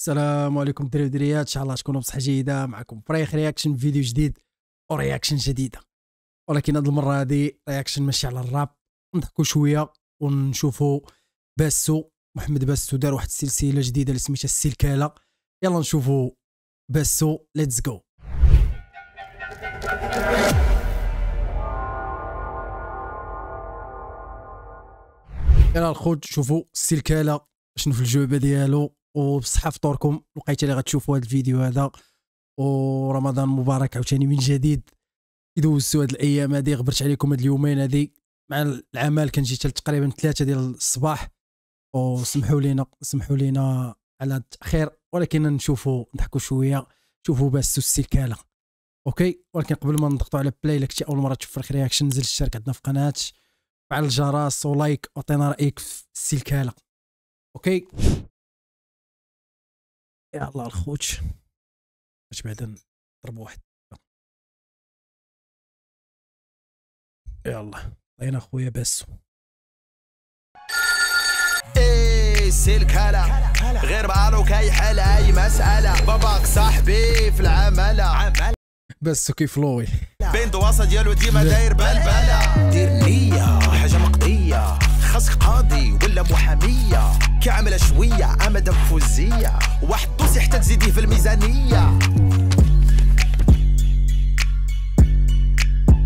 السلام عليكم دري ودريات ان شاء الله تكونوا بصحه جيده معكم فريخ رياكشن فيديو جديد ورياكشن جديده ولكن هذه المره هذه رياكشن ماشي على الراب نضحكوا شويه ونشوفوا باسو محمد باسو دار واحد السلسله جديده اللي سميتها السلكاله يلا نشوفوا باسو ليتس جو يلا الخوت شوفوا السلكاله شنو في الجوبه ديالو وبصحة فطوركم لقيت اللي غتشوفوا هذا الفيديو هذا ورمضان مبارك عاوتاني من جديد يدوزوا هاد الايام هادي غبرت عليكم هاد اليومين هادي مع العمل كنجي حتى تقريبا ثلاثة ديال الصباح وسمحوا لينا سمحوا لينا على التاخير ولكن نشوفوا نضحكوا شويه شوفوا بس السلكاله اوكي ولكن قبل ما نضغطوا على بلاي لك اول مره تشوف فريق رياكشن نزل الشركة عندنا في قناه فعل الجرس ولايك وعطينا رايك في السلكاله اوكي يا الله الخوتش باش بعدا نضربوا واحد الله طينا خويا بس إيه، سلك هلا غير بعرو كاي حالة اي مسألة باباك صاحبي في العملة بس كيف لوي بين دواسة ديالو ديما داير بلبلة دير نية حاجة مقضية خاصك قاضي محاميه كعمله شويه عامه فوزية واحد دوسي حتى تزيديه في الميزانيه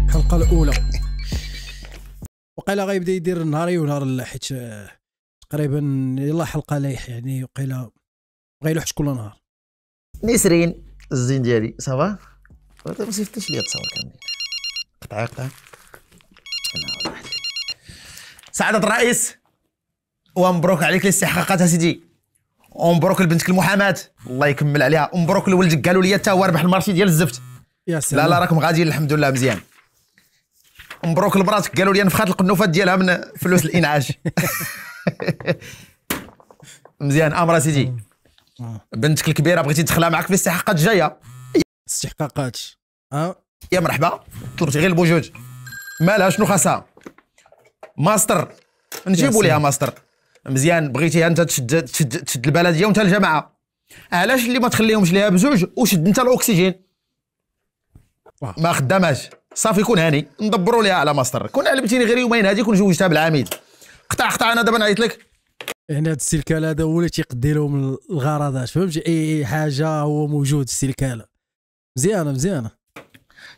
الحلقه الاولى وقيلا غيبدا يدير نهاري ونهار حيت آه، تقريبا يلا حلقه لايح يعني وقيلا غيلوحش كل نهار نسرين الزين ديالي صافا ما سيفتش ليا التصاور كاملين قطعه قطعه سعادة الرئيس ومبروك عليك الاستحقاقات سيدي ومبروك لبنتك المحاماه الله يكمل عليها ومبروك لولدك قالوا لي حتى هو ربح المارشي ديال الزفت يا سلام لا لا راكم غاديين الحمد لله مزيان مبروك لمراتك قالوا لي نفخات القنوفات ديالها من فلوس الانعاش مزيان امرا سيدي بنتك الكبيره بغيتي تدخلها معك في الاستحقاقات الجايه استحقاقات اه يا مرحبا طلبتي غير البوجوج مالها شنو خاصها ماستر نجيبوا ليها ماستر مزيان بغيتيها انت تشد تشد تشد البلديه وانت الجماعه علاش اللي ما تخليهمش ليها بزوج وشد انت الاكسجين ما خداماش صافي كون هاني ندبروا ليها على ماستر كون علمتيني غير يومين هذه كون جوجتها بالعميد قطع قطع انا دابا نعيط لك هنا هذا هذا هو اللي تيقدي لهم الغرضات فهمتي اي حاجه هو موجود السلكال مزيانه مزيانه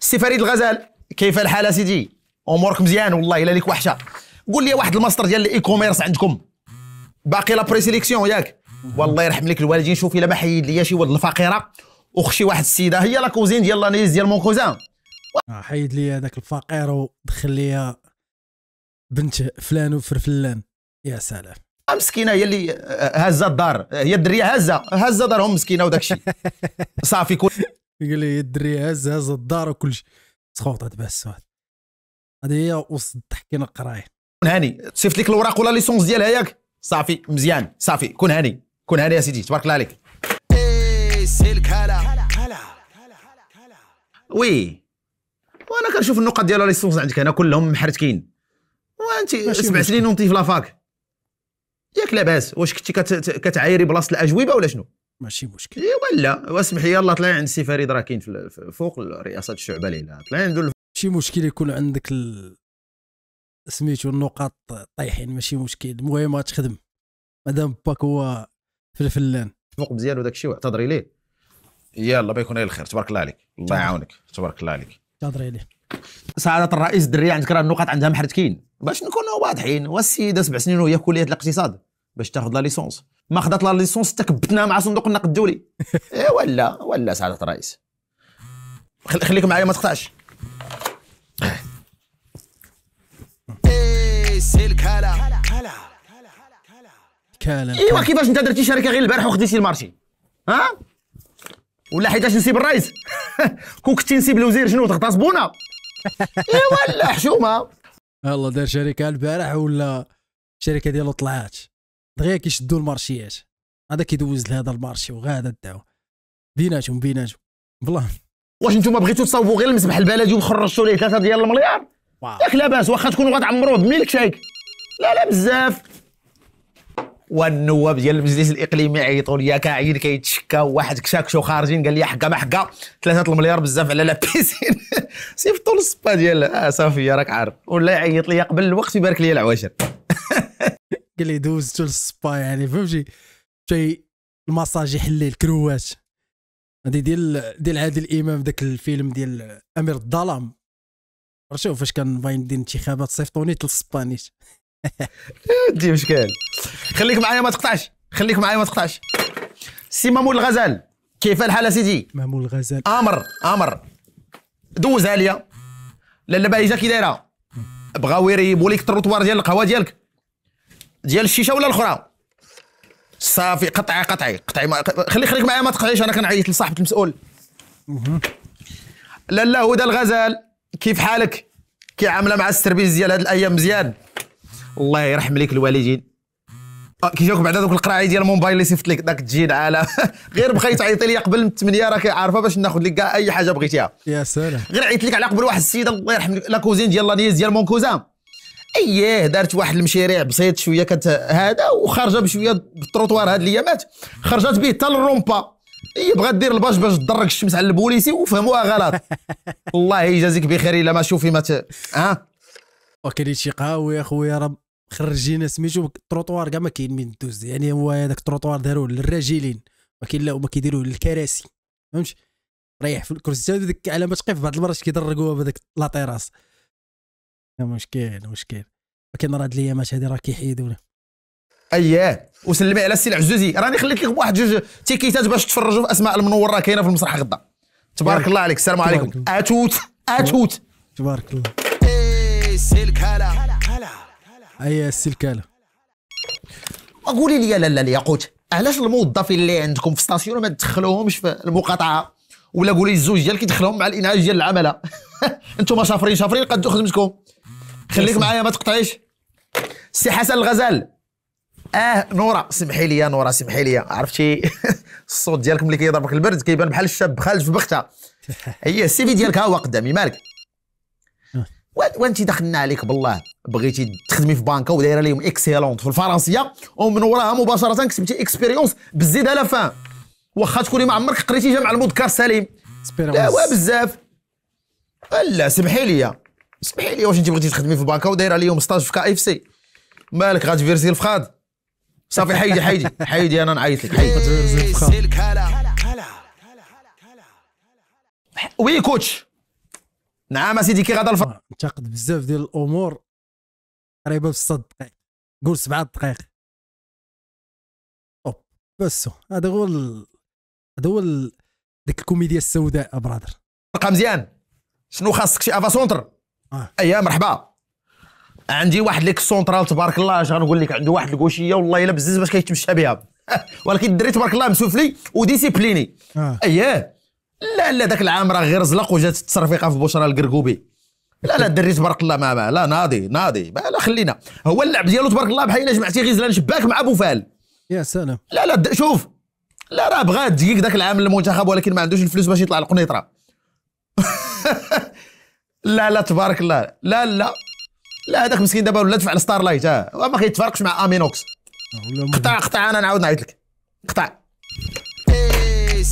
سي فريد الغزال كيف الحال سيدي امورك مزيان والله الا ليك وحشه قول لي واحد الماستر ديال الاي كوميرس عندكم باقي لا بريسيليكسيون ياك والله يرحم لك الوالدين شوفي الا ما حيد ليا شي ولد الفقيره وخشي واحد السيده هي لا كوزين ديال لانيز ديال مون كوزان آه، حيد لي هذاك الفقير ودخل لي بنت فلان وفرفلان يا سلام آه، مسكينه هي اللي هازه الدار آه، هي الدريه هازه هازه دارهم مسكينه وداك الشيء صافي كل قال لي الدريه هازه هازه الدار وكل شيء سخوط هاد بس هذه هي وسط الضحك القرايه هاني صيفط لك الوراق ولا ليسونس ديالها ياك صافي مزيان صافي كون هاني كون هاني يا سيدي تبارك الله عليك إيه، سي الكالا وي وانا كنشوف النقط ديال ليسونس عندك هنا كلهم محرتكين وانت سبع سنين وانت في لافاك ياك لاباس واش كنتي كتعايري بلاصه الاجوبه ولا شنو ماشي مشكل ايوا لا واسمح لي يلاه طلع عند السي فريد راه كاين فوق رئاسه الشعبه ليلى طلع عندو ماشي مشكل يكون عندك ال... سميتو النقاط طايحين ماشي مشكل المهم تخدم مادام باك هو الفلان فوق مزيان وداك الشيء واعتذري ليه يلا بيكون غير الخير تبارك الله عليك الله يعاونك تبارك الله عليك اعتذري ليه سعادة الرئيس الدرية عندك راه النقاط عندها محرتكين باش نكونوا واضحين والسيدة سبع سنين وهي كلية الاقتصاد باش تاخذ لا ليسونس ما خدات لا ليسونس تكبتنا مع صندوق النقد الدولي اي ولا ولا سعادة الرئيس خليك معايا ما تقطعش السلك هلا هلا كالا ايوا كيفاش انت درتي شركه غير البارح وخديتي المارشي ها ولا حيتاش نسيب الرئيس كون كنتي نسيب الوزير شنو تغتصبونا ايوا لا حشومه يلا دار شركه البارح ولا الشركه ديالو طلعات دغيا كيشدوا المارشيات هذا كيدوز لهذا المارشي وغادا الدعوه بيناتهم بيناتهم بالله واش نتوما بغيتوا تصاوبوا غير المسبح البلدي وخرجتوا ليه ثلاثه ديال المليار ياك لاباس واخا تكون غتعمروا بملك شيك لا لا بزاف والنواب ديال المجلس الاقليمي عيطوا لي كاعين كيتشكى واحد كشاكشو خارجين قال لي حقا ما حقا 3 المليار بزاف على لابيسين صيفطوا للصبا ديال آه صافي راك عارف ولا يعيط لي قبل الوقت يبارك لي العواشر قال لي دوزتو للصبا يعني فهمتي شي المساج لي الكروات هذه ديال ديال عادل امام داك الفيلم ديال امير الظلام شوف فاش كان باين ندير انتخابات صيفطوني للسبانيش دي مشكل خليك معايا ما تقطعش خليك معايا ما تقطعش سي مامول الغزال كيف الحال سيدي مامول الغزال امر امر دوز عليا لاله بايزه كي دايره بغاو يريبوا ليك التروطوار ديال القهوه ديالك ديال الشيشه ولا الاخرى صافي قطعي قطعي قطعي ما... خلي خليك معايا ما تقطعيش انا كنعيط لصاحبه المسؤول لاله هدى الغزال كيف حالك كي عامله مع السربيز ديال هاد الايام مزيان الله يرحم ليك الوالدين آه، كي جاوك بعدا دوك القراعي ديال الموبايل اللي صيفط لك داك تجي على غير بغيت عيط لي قبل من 8 راك عارفه باش ناخذ لك كاع اي حاجه بغيتيها يا سلام غير عيط لك على قبل واحد السيده الله يرحم لا كوزين ديال لانيز ديال مون كوزان اييه دارت واحد المشاريع بسيط شويه كت هذا وخارجه بشويه بالتروطوار هاد الايامات خرجت به حتى للرومبا هي إيه، بغات دير الباج باش تضرك الشمس على البوليسي وفهموها غلط الله يجازيك بخير الا ما شوفي ما ها وكاين شي قهاوي اخويا راه خرجينا سميتو التروطوار كاع ما كاين من دوز يعني هو هذاك التروطوار داروه للراجلين ما كاين لا وما كيديروه للكراسي فهمتش ريح في الكرسي حتى ديك ما تقف بعض المرات كيدرقوها بهذاك لا تيراس مشكل مشكل ولكن راه هاد الايامات هادي راه كيحيدونا اييه وسلمي على السي العزوزي راني خليت لك واحد جوج تيكيتات باش تفرجوا في اسماء المنور راه كاينه في المسرح غدا تبارك الله عليك السلام عليكم اتوت اتوت تبارك الله السلكاله إيه، اي السلكاله قولي لي لالا قوت علاش الموظفين اللي عندكم في ستاسيون ما تدخلوهمش في المقاطعه ولا قولي الزوج ديالك كيدخلهم مع الانعاش ديال العمله انتم شافرين شافرين قدوا خدمتكم خليك معايا ما تقطعيش سي حسن الغزال اه نوره سمحي لي يا نوره سمحي لي عرفتي الصوت ديالك ملي كيضربك البرد كيبان بحال الشاب خالج في بخته هي السي في ديالك ها هو قدامي مالك أه. وانت دخلنا عليك بالله بغيتي تخدمي في بانكا ودايره لهم اكسيلونت في الفرنسيه ومن وراها مباشره كسبتي اكسبيريونس بزيد على فان واخا تكوني ما عمرك قريتي جامع المذكر سليم لا بزاف لا سمحي لي سمحي لي واش انت بغيتي تخدمي في بانكا ودايره لهم ستاج في كا اف سي مالك غاتفيرسي الفخاد صافي حيدي حيدي حيدي انا نعيط لك حيدي وي كوتش نعم سيدي كي غادا الفرق انتقد بزاف ديال الامور قريبه في الصد دقائق قول سبعه دقائق اوب بس هذا هو هذا هو ديك الكوميديا السوداء برادر مزيان شنو خاصك شي افا سونتر اه اييه مرحبا عندي واحد ليك سونترال تبارك الله اش غنقول لك عنده واحد الكوشيه والله الا بزز باش كيتمشى بها ولكن الدري تبارك الله مسوفلي وديسيبليني آه. اييه لا لا ذاك العام راه غير زلق وجات التصرفيقه في بشرى القرقوبي لا لا الدري تبارك الله ما, ما لا ناضي ناضي لا خلينا هو اللعب ديالو تبارك الله بحال جمعتي غزلان شباك مع بوفال يا سلام لا لا شوف لا راه بغا دقيق ذاك العام المنتخب ولكن ما عندوش الفلوس باش يطلع القنيطره لا لا تبارك الله لا لا لا هذاك مسكين دابا ولا دفع الستار لايت اه ما كيتفرقش مع امينوكس قطع قطع انا نعاود نعيط لك قطع إيه،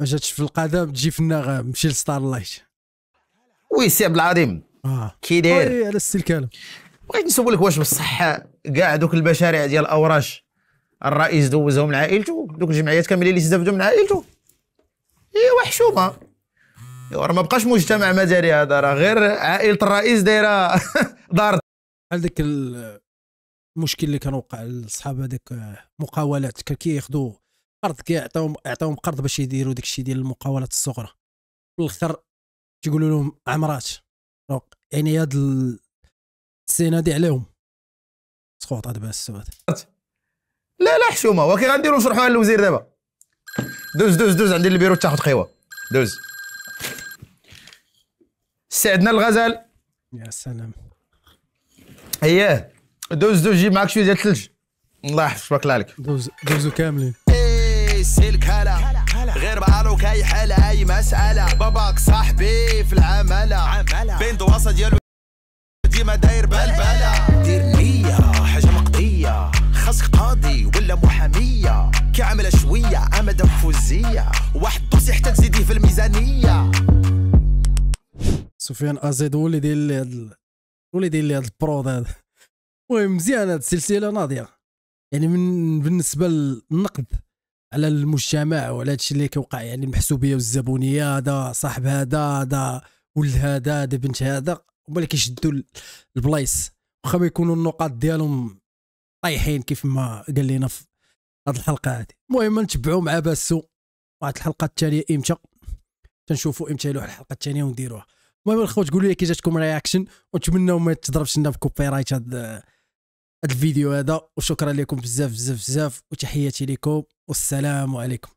ما جاتش في القدم تجي في النغه مشي لستار لايت وي سي عبد العظيم اه كي داير على السلك هلا بغيت نسولك واش بصح كاع دوك المشاريع ديال الاوراش الرئيس دوزهم لعائلته دوك الجمعيات كاملين اللي استفدوا من عائلته هي حشومه وحشومه راه ما بقاش مجتمع مدني هذا راه غير عائله الرئيس دايره دار بحال ديك المشكل اللي كان وقع لصحاب هذيك آه، مقاولات كان كياخذوا قرض كيعطيهم يعطيهم قرض باش يديروا داك الشيء ديال المقاولات الصغرى في الاخر تيقولوا لهم عمرات يعني هاد السنه دي عليهم سقوط هذا بس لا لا حشومه ولكن غنديروا نشرحوها للوزير دابا دوز دوز دوز عندي البيرو تاخذ قهوه دوز سعدنا الغزال يا سلام اياه دوز دوز جيب معاك شويه ديال الثلج الله يحفظك بارك الله عليك دوز دوزو كاملين إيه، سلك هلا غير بعلو اي حالة اي مسألة باباك صاحبي في العملة بين دواسة ديالو ديما داير بلبلة دير نية حاجة مقضية خاصك قاضي ولا محامية كي عاملة شوية امدا فوزية واحد دوسي حتى تزيديه في الميزانية سفيان ازيد هو اللي داير لي هاد هو اللي داير لي هاد البرود هذا المهم مزيان هاد السلسله ناضيه يعني من بالنسبه للنقد على المجتمع وعلى هادشي اللي كيوقع يعني المحسوبيه والزبونيه هذا صاحب هذا هذا ولد هذا هذا بنت هذا هما اللي كيشدوا البلايص واخا ما يكونوا النقاط ديالهم طايحين كيف ما قال لنا في هاد الحلقه هادي المهم نتبعوا مع باسو واحد الحلقه الثانيه امتى تنشوفوا امتى يلوح الحلقه الثانيه ونديروها المهم الخوت قولوا لي كي جاتكم رياكشن ونتمنوا ما تضربش لنا بكوبي رايت هذا الفيديو هذا وشكرا لكم بزاف بزاف بزاف وتحياتي لكم والسلام عليكم